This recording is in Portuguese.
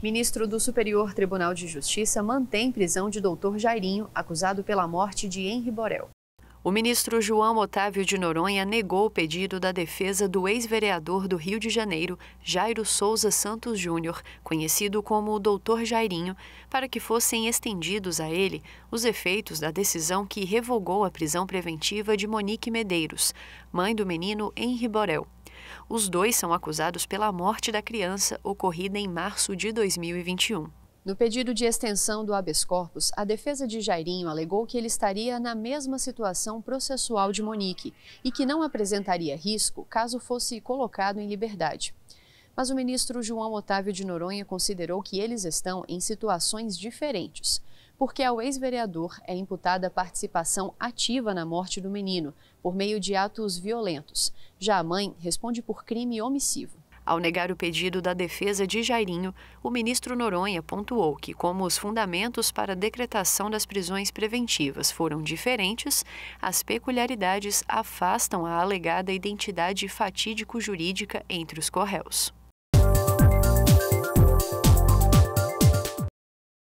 Ministro do Superior Tribunal de Justiça mantém prisão de doutor Jairinho, acusado pela morte de Henri Borel. O ministro João Otávio de Noronha negou o pedido da defesa do ex-vereador do Rio de Janeiro, Jairo Souza Santos Júnior, conhecido como o Doutor Jairinho, para que fossem estendidos a ele os efeitos da decisão que revogou a prisão preventiva de Monique Medeiros, mãe do menino Henri Borel. Os dois são acusados pela morte da criança ocorrida em março de 2021. No pedido de extensão do habeas corpus, a defesa de Jairinho alegou que ele estaria na mesma situação processual de Monique e que não apresentaria risco caso fosse colocado em liberdade. Mas o ministro João Otávio de Noronha considerou que eles estão em situações diferentes porque ao ex-vereador é imputada participação ativa na morte do menino, por meio de atos violentos. Já a mãe responde por crime omissivo. Ao negar o pedido da defesa de Jairinho, o ministro Noronha pontuou que, como os fundamentos para a decretação das prisões preventivas foram diferentes, as peculiaridades afastam a alegada identidade fatídico-jurídica entre os correios.